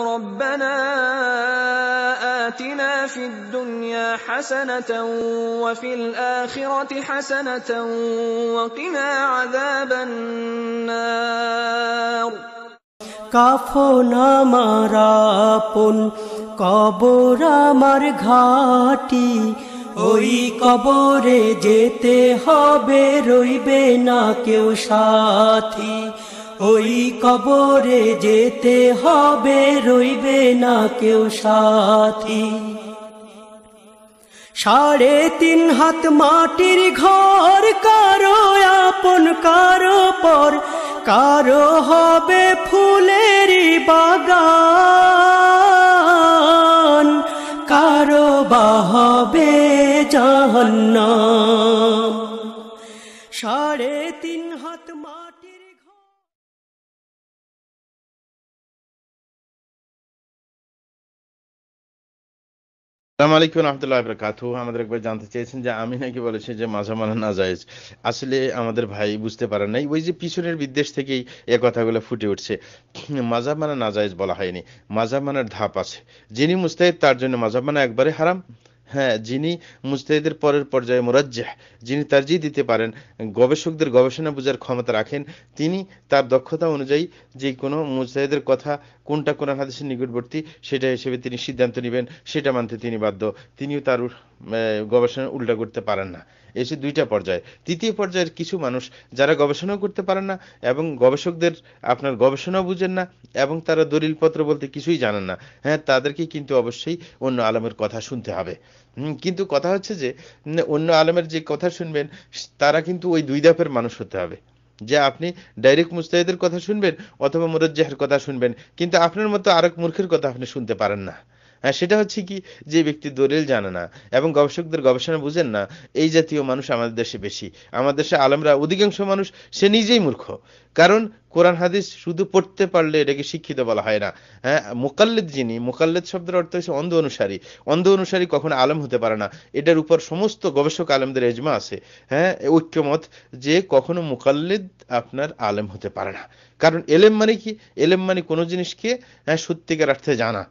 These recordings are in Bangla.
ربنا آتنا في الدنيا حسنة وفي الآخرة حسنة وقنا عذاب النار কাফন আমার আপন কবর আমার ঘাটি ওই কবরে যেতে হবে রইবে না কেউ সাথী ওই কবরে যেতে হবে রইবে না কেউ সাথী সাড়ে তিন হাত মাটির ঘর কারো আপন কারো পর কারো হবে ফুলের বাগান কারো বা হবে জাহান্ন সাড়ে তিন হাত সালাম রহমতুল্লাহ কাথু আমাদের একবার জানতে চেয়েছেন যে আমি নাকি বলেছি যে মাঝা মানা না জায়েজ আসলে আমাদের ভাই বুঝতে পারেন নাই ওই যে পিছনের বিদ্বেষ থেকেই এ কথাগুলো ফুটে উঠছে মাজা মানা না জায়েজ বলা হয়নি মাঝা মানার ধাপ আছে যিনি মুস্তাহিদ তার জন্য মাজা মানা একবারে হারাম হ্যাঁ যিনি মুজতাহিদের পরের পর্যায়ে মোরাজ্জেহ যিনি তার্জি দিতে পারেন গবেষকদের গবেষণা বোঝার ক্ষমতা রাখেন তিনি তার দক্ষতা অনুযায়ী যে কোনো মুজতাহিদের কথা কোনটা কোন হাদিসের নিকটবর্তী সেটা হিসেবে তিনি সিদ্ধান্ত নেবেন সেটা মানতে তিনি বাধ্য তিনিও তার গবেষণা উল্টা করতে পারেন না এসে দুইটা পর্যায়ে তৃতীয় পর্যায়ের কিছু মানুষ যারা গবেষণা করতে পারেন না এবং গবেষকদের আপনার গবেষণা বুঝেন না এবং তারা দলিলপত্র বলতে কিছুই জানেন না হ্যাঁ তাদেরকে কিন্তু অবশ্যই অন্য আলমের কথা শুনতে হবে কিন্তু কথা হচ্ছে যে অন্য আলমের যে কথা শুনবেন তারা কিন্তু ওই দুই ধাপের মানুষ হতে হবে যে আপনি ডাইরেক্ট মুস্তাহিদের কথা শুনবেন অথবা মুরজ্জাহের কথা শুনবেন কিন্তু আপনার মতো আরেক মূর্খের কথা আপনি শুনতে পারেন না হ্যাঁ সেটা হচ্ছে কি যে ব্যক্তি দলিল জানে না এবং গবেষকদের গবেষণা বুঝেন না এই জাতীয় মানুষ আমাদের দেশে বেশি আমাদের দেশে আলমরা অধিকাংশ মানুষ সে নিজেই মূর্খ কারণ কোরআন হাদিস শুধু পড়তে পারলে এটাকে শিক্ষিত বলা হয় না হ্যাঁ মোকাল্লেদ যিনি মোকাল্লেদ শব্দের অর্থ হচ্ছে অন্ধ অনুসারী অন্ধ অনুসারী কখনো আলম হতে পারে না এটার উপর সমস্ত গবেষক আলমদের এজমা আছে হ্যাঁ ঐক্যমত যে কখনো মোকাল্লেদ আপনার আলেম হতে পারে না কারণ এলেম মানে কি এলেম মানে কোনো জিনিসকে হ্যাঁ সত্যিকার অর্থে জানা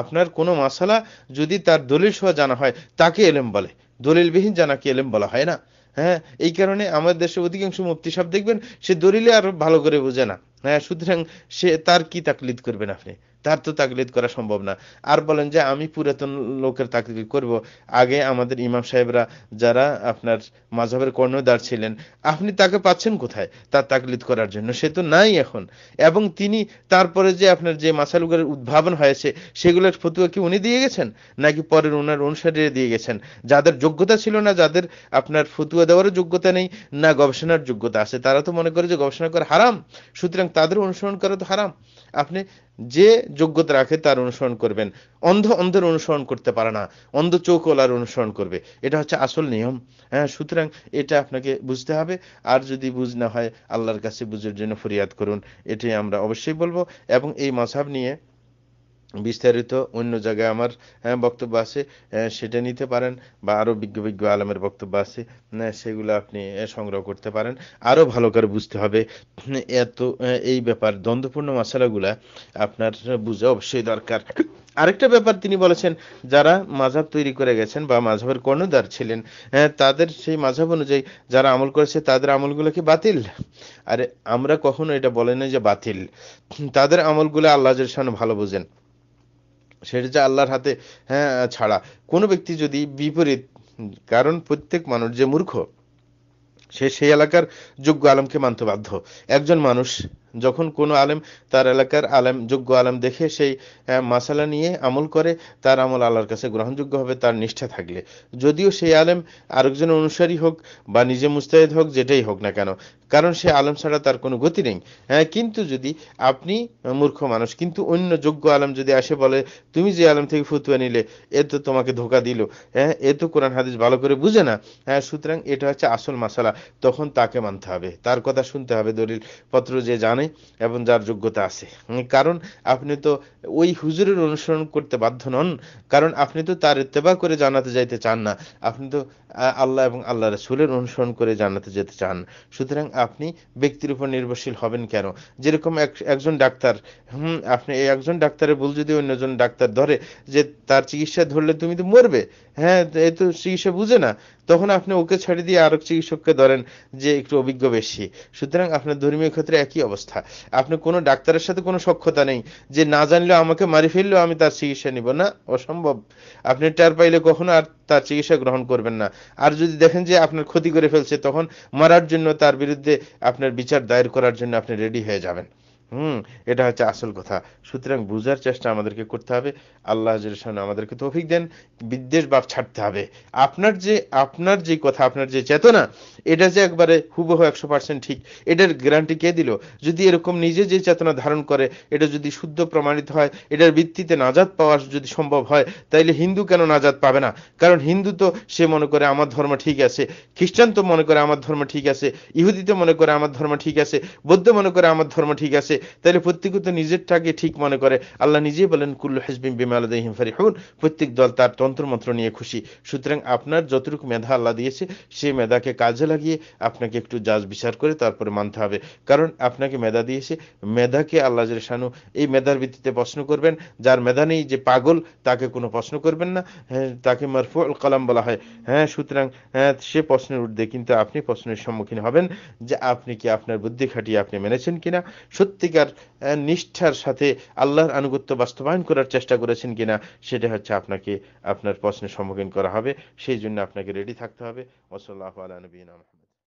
আপনার কোনো মাসালা যদি তার দলিল সহ জানা হয় তাকে এলেম বলে দলিলবিহীন জানাকে এলেম বলা হয় না হ্যাঁ এই কারণে আমাদের দেশে অধিকাংশ মুফতি সাহেব দেখবেন সে দলিলে আর ভালো করে বোঝে না হ্যাঁ সুতরাং সে তার কি তাকলিদ করবেন আপনি তার তো তাকলিদ করা সম্ভব না আর বলেন যে আমি পুরাতন লোকের তাকলিদ করব আগে আমাদের ইমাম সাহেবরা যারা আপনার মাঝহের কর্ণদার ছিলেন আপনি তাকে পাচ্ছেন কোথায় তার তাকলিদ করার জন্য সে তো নাই এখন এবং তিনি তারপরে যে আপনার যে মাসালুগের উদ্ভাবন হয়েছে সেগুলোর ফতুয়া কি উনি দিয়ে গেছেন নাকি পরের ওনার অনুসারে দিয়ে গেছেন যাদের যোগ্যতা ছিল না যাদের আপনার ফতুয়া দেওয়ারও যোগ্যতা নেই না গবেষণার যোগ্যতা আছে তারা তো মনে করে যে গবেষণা করা হারাম সুতরাং তাদের অনুসরণ করা তো হারাম আপনি যে যোগ্যতা রাখে তার অনুসরণ করবেন অন্ধ অন্ধের অনুসরণ করতে পারে না অন্ধ ওলার অনুসরণ করবে এটা হচ্ছে আসল নিয়ম হ্যাঁ সুতরাং এটা আপনাকে বুঝতে হবে আর যদি বুঝ না হয় আল্লাহর কাছে বুঝের জন্য ফরিয়াদ করুন এটাই আমরা অবশ্যই বলবো এবং এই মাসাব নিয়ে বিস্তারিত অন্য জায়গায় আমার বক্তব্য আছে সেটা নিতে পারেন বা আরও বিজ্ঞ বিজ্ঞ আলমের বক্তব্য আছে সেগুলো আপনি সংগ্রহ করতে পারেন আরও ভালো করে বুঝতে হবে এত এই ব্যাপার দ্বন্দ্বপূর্ণ মশালাগুলা আপনার বুঝা অবশ্যই দরকার আরেকটা ব্যাপার তিনি বলেছেন যারা মাঝাব তৈরি করে গেছেন বা মাঝাবের কর্ণদার ছিলেন তাদের সেই মাঝাব অনুযায়ী যারা আমল করেছে তাদের আমলগুলো কি বাতিল আরে আমরা কখনো এটা বলে না যে বাতিল তাদের আমলগুলো আল্লাহ সামনে ভালো বোঝেন সেটা যে আল্লাহর হাতে হ্যাঁ ছাড়া কোনো ব্যক্তি যদি বিপরীত কারণ প্রত্যেক মানুষ যে মূর্খ সে সেই এলাকার যোগ্য আলমকে মানতে বাধ্য একজন মানুষ যখন কোনো আলেম তার এলাকার আলেম যোগ্য আলেম দেখে সেই মাসালা নিয়ে আমল করে তার আমল আল্লাহর কাছে গ্রহণযোগ্য হবে তার নিষ্ঠা থাকলে যদিও সেই আলেম আরেকজন অনুসারী হোক বা নিজে মুস্তাহিদ হোক যেটাই হোক না কেন কারণ সে আলেম ছাড়া তার কোনো গতি নেই হ্যাঁ কিন্তু যদি আপনি মূর্খ মানুষ কিন্তু অন্য যোগ্য আলেম যদি আসে বলে তুমি যে আলেম থেকে ফুতুয়া নিলে এ তো তোমাকে ধোকা দিল হ্যাঁ এ তো কোরআন হাদিস ভালো করে বুঝে না হ্যাঁ সুতরাং এটা হচ্ছে আসল মাসালা তখন তাকে মানতে হবে তার কথা শুনতে হবে দলিল পত্র যে জানে নাই এবং যার যোগ্যতা আছে কারণ আপনি তো ওই হুজুরের অনুসরণ করতে বাধ্য নন কারণ আপনি তো তার ইত্তেবা করে জানাতে যাইতে চান না আপনি তো আল্লাহ এবং আল্লাহ রসুলের অনুসরণ করে জানাতে যেতে চান সুতরাং আপনি ব্যক্তির উপর নির্ভরশীল হবেন কেন যেরকম এক একজন ডাক্তার হুম আপনি একজন ডাক্তারের ভুল যদি অন্যজন ডাক্তার ধরে যে তার চিকিৎসা ধরলে তুমি তো মরবে হ্যাঁ এ তো চিকিৎসা বুঝে না তখন আপনি ওকে ছেড়ে দিয়ে আরো চিকিৎসককে ধরেন যে একটু অভিজ্ঞ বেশি সুতরাং আপনার ধর্মীয় ক্ষেত্রে একই অবস্থা আপনি কোনো ডাক্তারের সাথে কোনো সক্ষতা নেই যে না জানলেও আমাকে মারি ফেললেও আমি তার চিকিৎসা নিব না অসম্ভব আপনি টার পাইলে কখনো আর তার চিকিৎসা গ্রহণ করবেন না আর যদি দেখেন যে আপনার ক্ষতি করে ফেলছে তখন মারার জন্য তার বিরুদ্ধে আপনার বিচার দায়ের করার জন্য আপনি রেডি হয়ে যাবেন হুম এটা হচ্ছে আসল কথা সুতরাং বুঝার চেষ্টা আমাদেরকে করতে হবে আল্লাহ আমাদেরকে তৌফিক দেন বিদ্বেষ বাপ ছাড়তে হবে আপনার যে আপনার যে কথা আপনার যে চেতনা এটা যে একবারে হুবহু একশো পার্সেন্ট ঠিক এটার গ্যারান্টি কে দিল যদি এরকম নিজে যে চেতনা ধারণ করে এটা যদি শুদ্ধ প্রমাণিত হয় এটার ভিত্তিতে নাজাদ পাওয়া যদি সম্ভব হয় তাইলে হিন্দু কেন নাজাদ পাবে না কারণ হিন্দু তো সে মনে করে আমার ধর্ম ঠিক আছে খ্রিস্টান তো মনে করে আমার ধর্ম ঠিক আছে ইহুদি তো মনে করে আমার ধর্ম ঠিক আছে বৌদ্ধ মনে করে আমার ধর্ম ঠিক আছে তাইলে প্রত্যেকে তো নিজেরটাকে ঠিক মনে করে আল্লাহ নিজেই বলেন কুল্লু হিজবিম বিমালদিহিম ফারিহুন প্রত্যেক দল তার তন্ত্রমন্ত্র নিয়ে খুশি সুতরাং আপনার যতটুকু মেধা আল্লাহ দিয়েছে সেই মেধাকে কাজে লাগে দাঁড়িয়ে আপনাকে একটু যাজ বিচার করে তারপরে মানতে হবে কারণ আপনাকে মেধা দিয়েছে মেধাকে আল্লাহ শানু এই মেধার ভিত্তিতে প্রশ্ন করবেন যার মেধা নেই যে পাগল তাকে কোনো প্রশ্ন করবেন না হ্যাঁ, তাকে মারফুল কালাম বলা হয় হ্যাঁ সুতরাং হ্যাঁ, সে প্রশ্নের উঠবে কিন্তু আপনি প্রশ্নের সম্মুখীন হবেন যে আপনি কি আপনার বুদ্ধি খাটিয়ে আপনি মেনেছেন কিনা সত্যিকার নিষ্ঠার সাথে আল্লাহর আনুগত্য বাস্তবায়ন করার চেষ্টা করেছেন কিনা সেটা হচ্ছে আপনাকে আপনার প্রশ্নের সম্মুখীন করা হবে সেই জন্য আপনাকে রেডি থাকতে হবে ওসল্লাহ আলা